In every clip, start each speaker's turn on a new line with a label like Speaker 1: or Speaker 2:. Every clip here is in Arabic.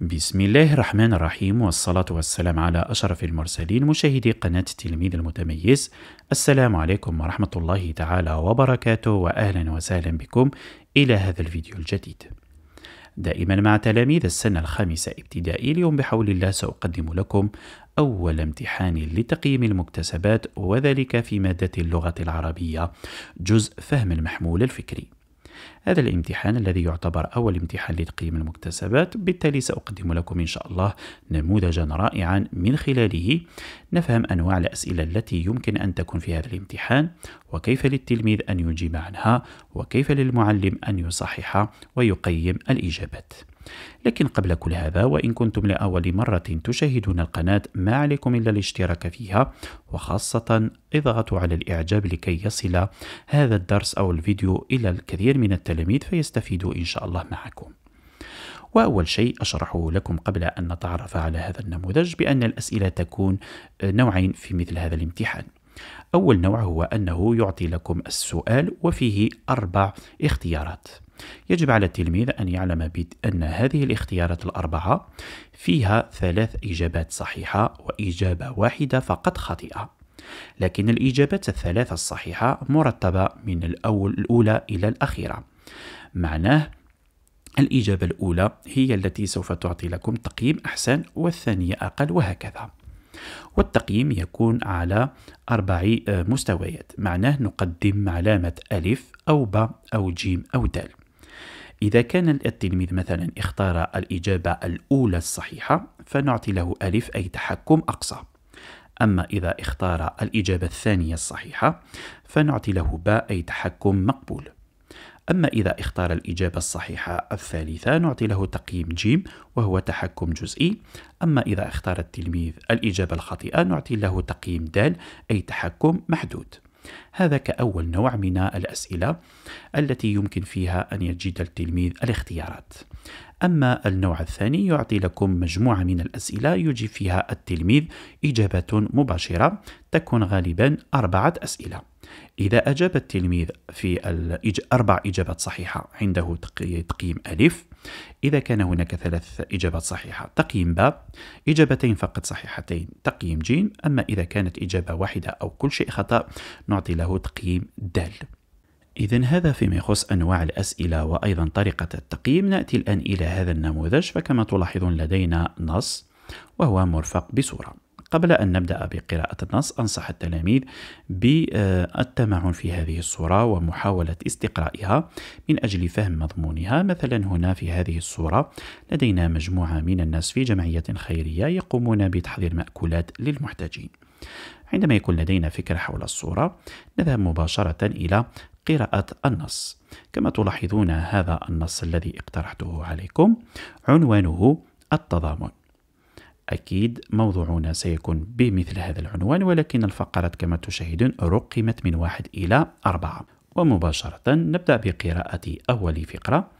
Speaker 1: بسم الله الرحمن الرحيم والصلاة والسلام على أشرف المرسلين مشاهدي قناة التلميذ المتميز السلام عليكم ورحمة الله تعالى وبركاته وأهلا وسهلا بكم إلى هذا الفيديو الجديد دائما مع تلاميذ السنة الخامسة ابتدائي اليوم بحول الله سأقدم لكم أول امتحان لتقييم المكتسبات وذلك في مادة اللغة العربية جزء فهم المحمول الفكري هذا الامتحان الذي يعتبر أول امتحان لتقييم المكتسبات بالتالي سأقدم لكم إن شاء الله نموذجا رائعا من خلاله نفهم أنواع الأسئلة التي يمكن أن تكون في هذا الامتحان وكيف للتلميذ أن يجيب عنها وكيف للمعلم أن يصحح ويقيم الإجابات لكن قبل كل هذا وإن كنتم لأول مرة تشاهدون القناة ما عليكم إلا الاشتراك فيها وخاصة اضغطوا على الإعجاب لكي يصل هذا الدرس أو الفيديو إلى الكثير من التلاميذ فيستفيدوا إن شاء الله معكم وأول شيء أشرحه لكم قبل أن نتعرف على هذا النموذج بأن الأسئلة تكون نوعين في مثل هذا الامتحان أول نوع هو أنه يعطي لكم السؤال وفيه أربع اختيارات يجب على التلميذ أن يعلم بأن هذه الاختيارات الأربعة فيها ثلاث إجابات صحيحة وإجابة واحدة فقط خاطئة لكن الإجابات الثلاثة الصحيحة مرتبة من الأول الأولى إلى الأخيرة معناه الإجابة الأولى هي التي سوف تعطي لكم تقييم أحسن والثانية أقل وهكذا والتقييم يكون على أربع آه، مستويات معناه نقدم علامة ألف أو ب أو جيم أو دال إذا كان التلميذ مثلا اختار الإجابة الأولى الصحيحة فنعطي له ألف أي تحكم أقصى أما إذا اختار الإجابة الثانية الصحيحة فنعطي له باء أي تحكم مقبول أما إذا اختار الإجابة الصحيحة الثالثة نعطي له تقييم جيم وهو تحكم جزئي أما إذا اختار التلميذ الإجابة الخاطئة نعطي له تقييم دال أي تحكم محدود هذا كأول نوع من الأسئلة التي يمكن فيها أن يجد التلميذ الاختيارات أما النوع الثاني يعطي لكم مجموعة من الأسئلة يجيب فيها التلميذ إجابات مباشرة تكون غالبا أربعة أسئلة إذا أجاب التلميذ في أربع إجابات صحيحة عنده تقييم ألف إذا كان هناك ثلاث إجابات صحيحة تقييم باء إجابتين فقط صحيحتين تقييم جيم أما إذا كانت إجابة واحدة أو كل شيء خطأ نعطي له تقييم دال إذا هذا فيما يخص أنواع الأسئلة وأيضا طريقة التقييم نأتي الآن إلى هذا النموذج فكما تلاحظون لدينا نص وهو مرفق بصورة قبل أن نبدأ بقراءة النص أنصح التلاميذ بالتمعن في هذه الصورة ومحاولة استقرائها من أجل فهم مضمونها مثلا هنا في هذه الصورة لدينا مجموعة من الناس في جمعية خيرية يقومون بتحضير مأكولات للمحتاجين عندما يكون لدينا فكرة حول الصورة نذهب مباشرة إلى قراءة النص كما تلاحظون هذا النص الذي اقترحته عليكم عنوانه التضامن أكيد موضوعنا سيكون بمثل هذا العنوان ولكن الفقرات كما تشاهدون رقمت من واحد إلى أربعة ومباشرة نبدأ بقراءة أول فقرة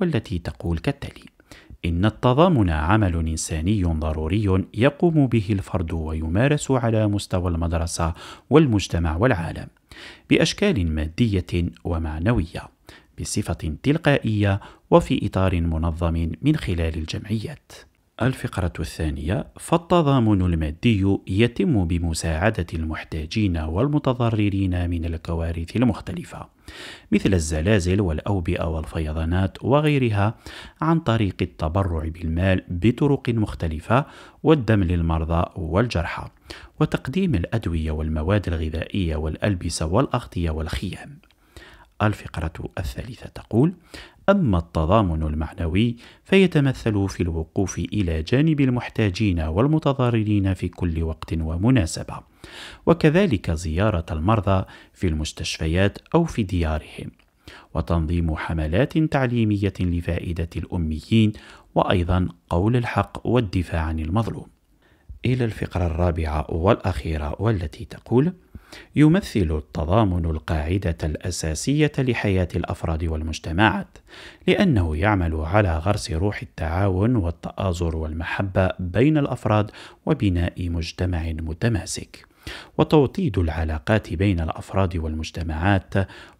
Speaker 1: والتي تقول كالتالي إن التضامن عمل إنساني ضروري يقوم به الفرد ويمارس على مستوى المدرسة والمجتمع والعالم بأشكال مادية ومعنوية بصفة تلقائية وفي إطار منظم من خلال الجمعيات الفقرة الثانية فالتضامن المادي يتم بمساعدة المحتاجين والمتضررين من الكوارث المختلفة مثل الزلازل والأوبئة والفيضانات وغيرها عن طريق التبرع بالمال بطرق مختلفة والدم للمرضى والجرحى وتقديم الأدوية والمواد الغذائية والألبسة والأغطية والخيام الفقرة الثالثة تقول: أما التضامن المعنوي فيتمثل في الوقوف إلى جانب المحتاجين والمتضررين في كل وقت ومناسبة، وكذلك زيارة المرضى في المستشفيات أو في ديارهم، وتنظيم حملات تعليمية لفائدة الأميين، وأيضا قول الحق والدفاع عن المظلوم. إلى الفقرة الرابعة والأخيرة والتي تقول: يمثل التضامن القاعده الاساسيه لحياه الافراد والمجتمعات لانه يعمل على غرس روح التعاون والتآزر والمحبه بين الافراد وبناء مجتمع متماسك وتوطيد العلاقات بين الافراد والمجتمعات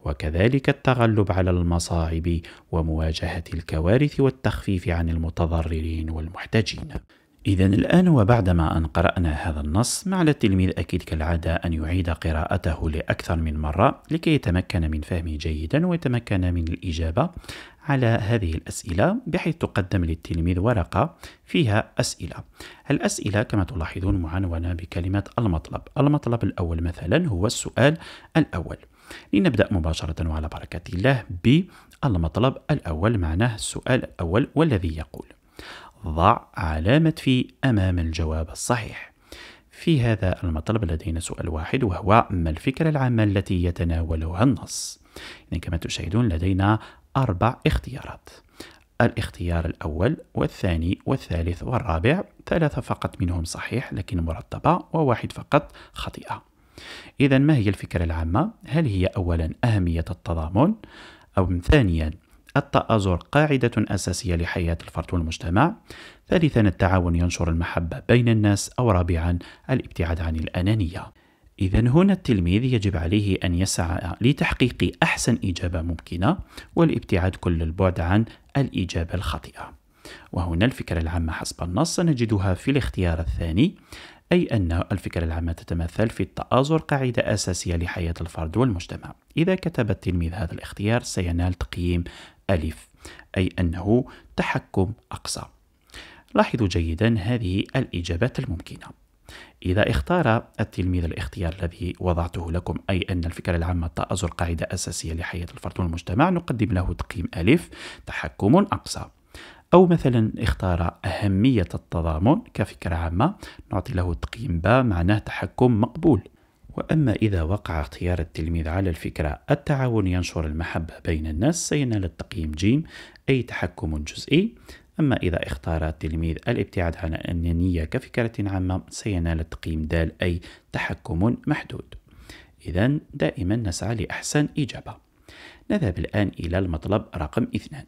Speaker 1: وكذلك التغلب على المصاعب ومواجهه الكوارث والتخفيف عن المتضررين والمحتاجين إذا الآن وبعدما أن قرأنا هذا النص ما على التلميذ أكيد كالعادة أن يعيد قراءته لأكثر من مرة لكي يتمكن من فهمه جيدا ويتمكن من الإجابة على هذه الأسئلة بحيث تقدم للتلميذ ورقة فيها أسئلة الأسئلة كما تلاحظون معنونة بكلمة المطلب المطلب الأول مثلا هو السؤال الأول لنبدأ مباشرة وعلى بركة الله بالمطلب الأول معناه السؤال الأول والذي يقول ضع علامة في أمام الجواب الصحيح في هذا المطلب لدينا سؤال واحد وهو ما الفكرة العامة التي يتناولها النص يعني كما تشاهدون لدينا أربع اختيارات الاختيار الأول والثاني والثالث والرابع ثلاثة فقط منهم صحيح لكن مرتبة وواحد فقط خطيئة إذا ما هي الفكرة العامة؟ هل هي أولا أهمية التضامن؟ أو ثانيا التآزر قاعدة أساسية لحياة الفرد والمجتمع ثالثا التعاون ينشر المحبة بين الناس أو رابعا الابتعاد عن الأنانية إذا هنا التلميذ يجب عليه أن يسعى لتحقيق أحسن إجابة ممكنة والابتعاد كل البعد عن الإجابة الخاطئة وهنا الفكرة العامة حسب النص نجدها في الاختيار الثاني أي أن الفكرة العامة تتمثل في التآزر قاعدة أساسية لحياة الفرد والمجتمع إذا كتب التلميذ هذا الاختيار سينال تقييم ألف أي أنه تحكم أقصى لاحظوا جيدا هذه الإجابات الممكنة إذا اختار التلميذ الاختيار الذي وضعته لكم أي أن الفكرة العامة تأزر قاعدة أساسية لحياة الفرد والمجتمع نقدم له تقييم ألف تحكم أقصى أو مثلا اختار أهمية التضامن كفكرة عامة نعطي له تقييم باء معناه تحكم مقبول وأما إذا وقع اختيار التلميذ على الفكرة التعاون ينشر المحبة بين الناس سينال التقييم جيم أي تحكم جزئي أما إذا اختار التلميذ الابتعاد عن الأنانية كفكرة عامة سينال التقييم دال أي تحكم محدود إذا دائما نسعى لأحسن إجابة نذهب الآن إلى المطلب رقم اثنان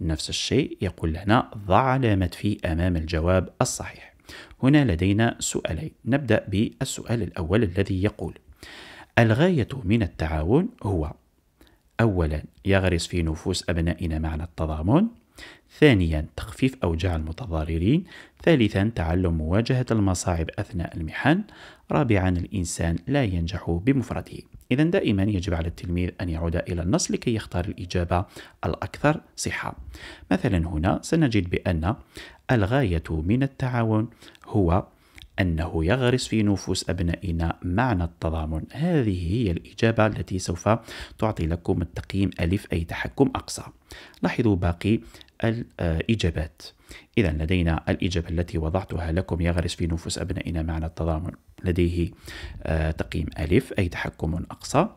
Speaker 1: نفس الشيء يقول لنا ضع علامة في أمام الجواب الصحيح هنا لدينا سؤالين نبدأ بالسؤال الأول الذي يقول الغاية من التعاون هو أولا يغرس في نفوس أبنائنا معنى التضامن ثانيا تخفيف أوجاع المتضررين ثالثا تعلم مواجهة المصاعب أثناء المحن رابعا الإنسان لا ينجح بمفرده إذا دائما يجب على التلميذ أن يعود إلى النص لكي يختار الإجابة الأكثر صحة مثلا هنا سنجد بأن الغاية من التعاون هو أنه يغرس في نفوس أبنائنا معنى التضامن هذه هي الإجابة التي سوف تعطي لكم التقييم ألف أي تحكم أقصى لاحظوا باقي الإجابات إذا لدينا الإجابة التي وضعتها لكم يغرس في نفوس أبنائنا معنى التضامن لديه آه، تقييم ألف أي تحكم أقصى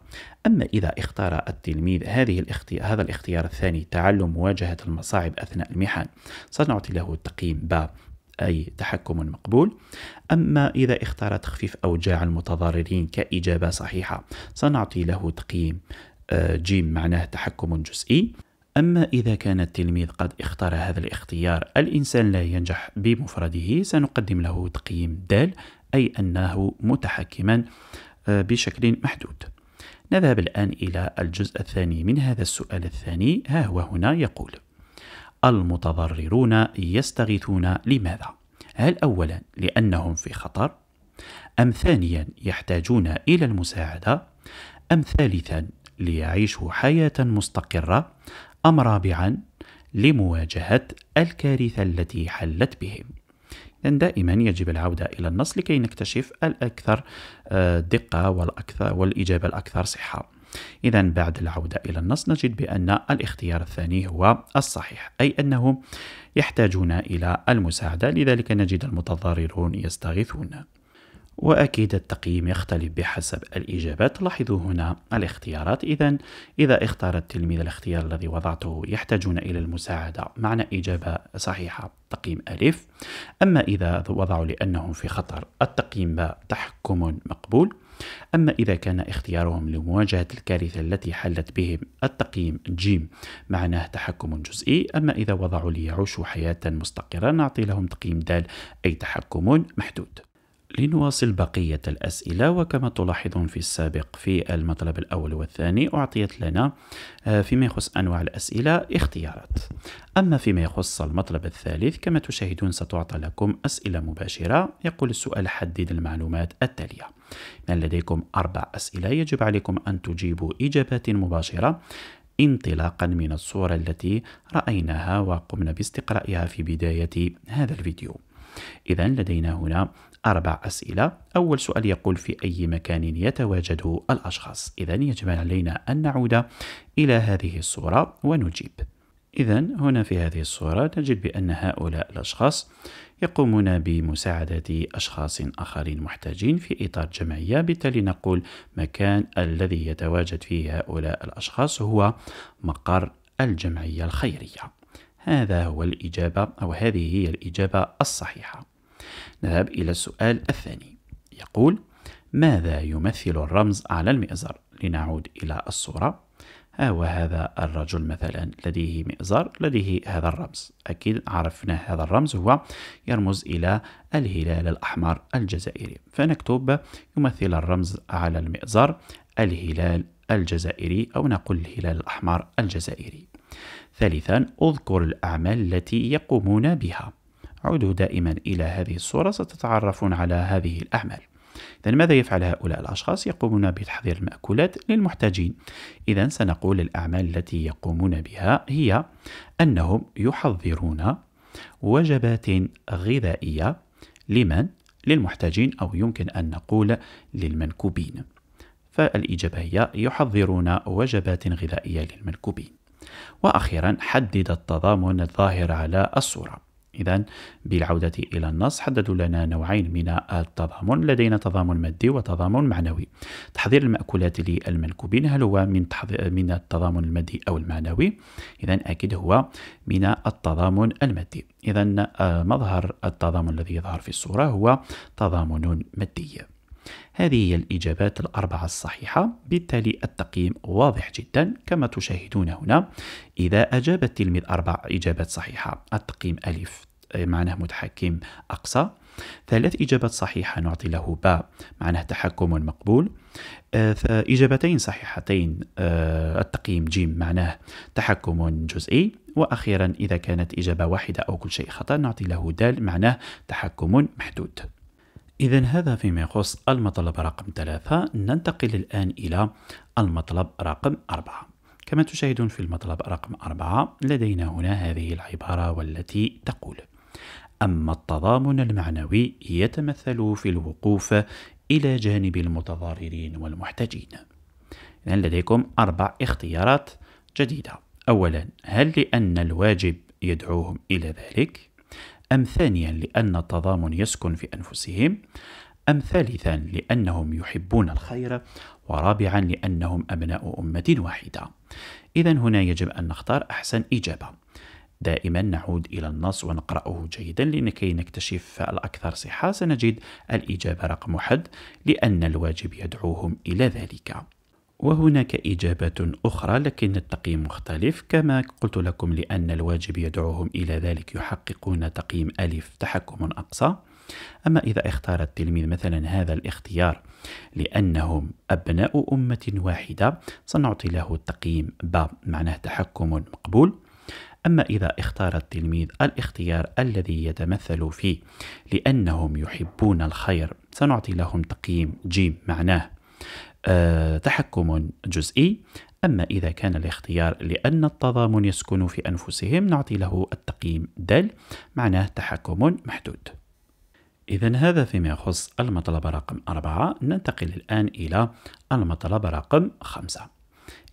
Speaker 1: أما إذا اختار التلميذ هذه الاختيار هذا الاختيار الثاني تعلم مواجهة المصاعب أثناء المحن سنعطي له تقييم ب أي تحكم مقبول أما إذا اختار تخفيف أوجاع المتضررين كإجابة صحيحة سنعطي له تقييم آه، جيم معناه تحكم جزئي أما إذا كان التلميذ قد اختار هذا الاختيار الإنسان لا ينجح بمفرده سنقدم له تقييم دال أي أنه متحكما آه، بشكل محدود نذهب الآن إلى الجزء الثاني من هذا السؤال الثاني ها هو هنا يقول المتضررون يستغيثون لماذا؟ هل أولا لأنهم في خطر؟ أم ثانيا يحتاجون إلى المساعدة؟ أم ثالثا ليعيشوا حياة مستقرة؟ أم رابعا لمواجهة الكارثة التي حلت بهم لأن دائما يجب العودة إلى النص لكي نكتشف الأكثر آه، دقة والأكثر والإجابة الأكثر صحة إذا بعد العودة إلى النص نجد بأن الاختيار الثاني هو الصحيح أي أنهم يحتاجون إلى المساعدة لذلك نجد المتضررون يستغيثون وأكيد التقييم يختلف بحسب الإجابات لاحظوا هنا الاختيارات إذا إذا اختار التلميذ الاختيار الذي وضعته يحتاجون إلى المساعدة معنى إجابة صحيحة تقييم ألف أما إذا وضعوا لأنهم في خطر التقييم باء تحكم مقبول أما إذا كان اختيارهم لمواجهة الكارثة التي حلت بهم التقييم جيم معناه تحكم جزئي أما إذا وضعوا ليعيشوا حياة مستقرة نعطي لهم تقييم دال أي تحكم محدود لنواصل بقية الأسئلة وكما تلاحظون في السابق في المطلب الأول والثاني أعطيت لنا آه، فيما يخص أنواع الأسئلة اختيارات أما فيما يخص المطلب الثالث كما تشاهدون ستعطى لكم أسئلة مباشرة يقول السؤال حدد المعلومات التالية لديكم أربع أسئلة يجب عليكم أن تجيبوا إجابات مباشرة انطلاقا من الصورة التي رأيناها وقمنا باستقرائها في بداية هذا الفيديو إذا لدينا هنا أربع أسئلة أول سؤال يقول في أي مكان يتواجد الأشخاص إذا يجب علينا أن نعود إلى هذه الصورة ونجيب إذا هنا في هذه الصورة نجد بأن هؤلاء الأشخاص يقومون بمساعدة أشخاص آخرين محتاجين في إطار جمعية بالتالي نقول مكان الذي يتواجد فيه هؤلاء الأشخاص هو مقر الجمعية الخيرية هذا هو الإجابة أو هذه هي الإجابة الصحيحة نذهب إلى السؤال الثاني يقول ماذا يمثل الرمز على المئزر؟ لنعود إلى الصورة ها وهذا الرجل مثلا لديه مئزر لديه هذا الرمز أكيد عرفنا هذا الرمز هو يرمز إلى الهلال الأحمر الجزائري فنكتب يمثل الرمز على المئزر الهلال الجزائري أو نقول الهلال الأحمر الجزائري ثالثا أذكر الأعمال التي يقومون بها عودوا دائما إلى هذه الصورة ستتعرفون على هذه الأعمال إذا ماذا يفعل هؤلاء الأشخاص؟ يقومون بتحضير المأكولات للمحتاجين إذا سنقول الأعمال التي يقومون بها هي أنهم يحضرون وجبات غذائية لمن؟ للمحتاجين أو يمكن أن نقول للمنكوبين فالإجابة هي يحضرون وجبات غذائية للمنكوبين وأخيرا حدد التضامن الظاهر على الصورة إذا بالعودة إلى النص حددوا لنا نوعين من التضامن لدينا تضامن مادي وتضامن معنوي تحضير المأكولات للمنكوبين هل هو من من التضامن المادي أو المعنوي إذا أكيد هو من التضامن المادي إذا آه، مظهر التضامن الذي يظهر في الصورة هو تضامن مادي هذه هي الإجابات الأربعة الصحيحة بالتالي التقييم واضح جدا كما تشاهدون هنا إذا أجاب التلميذ أربع إجابات صحيحة التقييم ألف معناه متحكم أقصى ثلاث إجابات صحيحة نعطي له باء معناه تحكم مقبول آه، إجابتين صحيحتين آه، التقييم جيم معناه تحكم جزئي وأخيرا إذا كانت إجابة واحدة أو كل شيء خطأ نعطي له دال معناه تحكم محدود إذا هذا فيما يخص المطلب رقم ثلاثة ننتقل الآن إلى المطلب رقم أربعة كما تشاهدون في المطلب رقم أربعة لدينا هنا هذه العبارة والتي تقول أما التضامن المعنوي يتمثل في الوقوف إلى جانب المتضررين والمحتاجين إذا لديكم أربع اختيارات جديدة أولا هل لأن الواجب يدعوهم إلى ذلك؟ أم ثانيا لأن التضامن يسكن في أنفسهم أم ثالثا لأنهم يحبون الخير ورابعا لأنهم أبناء أمة واحدة إذا هنا يجب أن نختار أحسن إجابة دائما نعود إلى النص ونقرأه جيدا لكي نكتشف الأكثر صحة سنجد الإجابة رقم واحد لأن الواجب يدعوهم إلى ذلك وهناك إجابات أخرى لكن التقييم مختلف كما قلت لكم لأن الواجب يدعوهم إلى ذلك يحققون تقييم ألف تحكم أقصى أما إذا اختار التلميذ مثلا هذا الاختيار لأنهم أبناء أمة واحدة سنعطي له التقييم ب معناه تحكم مقبول أما إذا اختار التلميذ الاختيار الذي يتمثل فيه لأنهم يحبون الخير سنعطي لهم تقييم جيم معناه آه، تحكم جزئي أما إذا كان الاختيار لأن التضامن يسكن في أنفسهم نعطي له التقييم دال معناه تحكم محدود إذا هذا فيما يخص المطلب رقم أربعة ننتقل الآن إلى المطلب رقم خمسة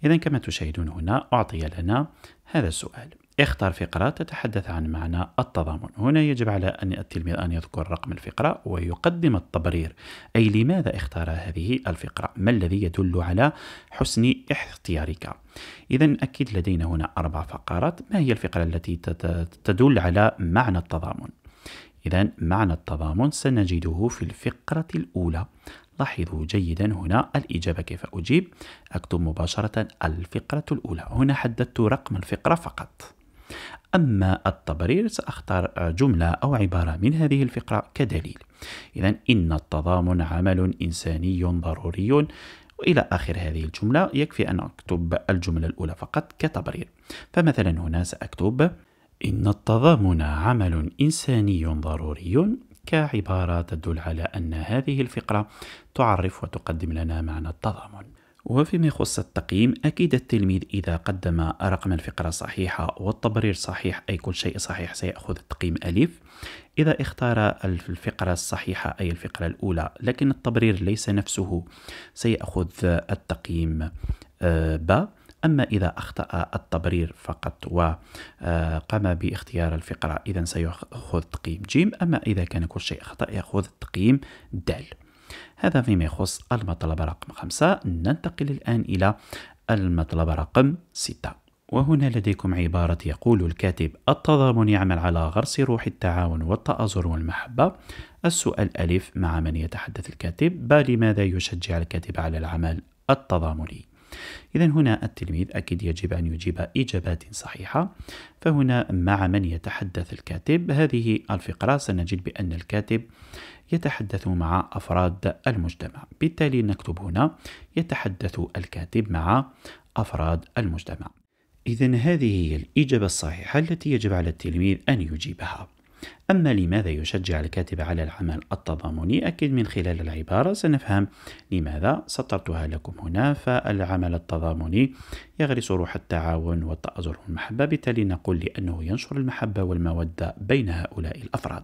Speaker 1: إذا كما تشاهدون هنا أعطي لنا هذا السؤال اختر فقرة تتحدث عن معنى التضامن هنا يجب على أن التلميذ أن يذكر رقم الفقرة ويقدم التبرير أي لماذا اختار هذه الفقرة ما الذي يدل على حسن اختيارك إذا أكيد لدينا هنا أربع فقرات ما هي الفقرة التي تدل على معنى التضامن إذا معنى التضامن سنجده في الفقرة الأولى لاحظوا جيدا هنا الإجابة كيف أجيب أكتب مباشرة الفقرة الأولى هنا حددت رقم الفقرة فقط أما التبرير سأختار جملة أو عبارة من هذه الفقرة كدليل إذا إن التضامن عمل إنساني ضروري وإلى آخر هذه الجملة يكفي أن أكتب الجملة الأولى فقط كتبرير فمثلا هنا سأكتب إن التضامن عمل إنساني ضروري كعبارة تدل على أن هذه الفقرة تعرف وتقدم لنا معنى التضامن وفيما يخص التقييم أكيد التلميذ إذا قدم رقما الفقرة صحيحة والتبرير صحيح أي كل شيء صحيح سيأخذ التقييم ألف إذا اختار الفقرة الصحيحة أي الفقرة الأولى لكن التبرير ليس نفسه سيأخذ التقييم آه، ب أما إذا أخطأ التبرير فقط وقام آه، باختيار الفقرة إذا سيأخذ تقييم جيم أما إذا كان كل شيء خطأ يأخذ التقييم دال هذا فيما يخص المطلب رقم خمسة ننتقل الآن إلى المطلب رقم ستة وهنا لديكم عبارة يقول الكاتب التضامن يعمل على غرس روح التعاون والتآزر والمحبة السؤال ألف مع من يتحدث الكاتب ب لماذا يشجع الكاتب على العمل التضامني إذا هنا التلميذ أكيد يجب أن يجيب إجابات صحيحة فهنا مع من يتحدث الكاتب هذه الفقرة سنجد بأن الكاتب يتحدث مع أفراد المجتمع بالتالي نكتب هنا يتحدث الكاتب مع أفراد المجتمع إذا هذه هي الإجابة الصحيحة التي يجب على التلميذ أن يجيبها أما لماذا يشجع الكاتب على العمل التضامني أكد من خلال العبارة سنفهم لماذا سطرتها لكم هنا فالعمل التضامني يغرس روح التعاون والتآزر والمحبة بالتالي نقول لأنه ينشر المحبة والمودة بين هؤلاء الأفراد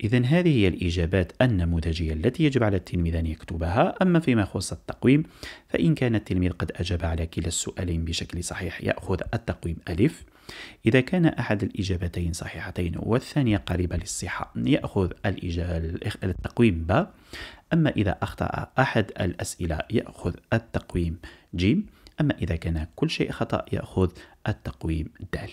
Speaker 1: إذا هذه هي الإجابات النموذجية التي يجب على التلميذ أن يكتبها، أما فيما يخص التقويم فإن كان التلميذ قد أجاب على كلا السؤالين بشكل صحيح يأخذ التقويم ألف، إذا كان أحد الإجابتين صحيحتين والثانية قريبة للصحة يأخذ التقويم ب، أما إذا أخطأ أحد الأسئلة يأخذ التقويم ج، أما إذا كان كل شيء خطأ يأخذ التقويم د.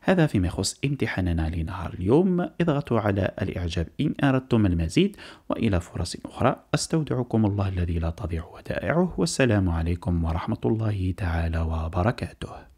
Speaker 1: هذا فيما يخص امتحاننا لنهار اليوم اضغطوا على الإعجاب إن أردتم المزيد وإلى فرص أخرى أستودعكم الله الذي لا تضيع ودائعه والسلام عليكم ورحمة الله تعالى وبركاته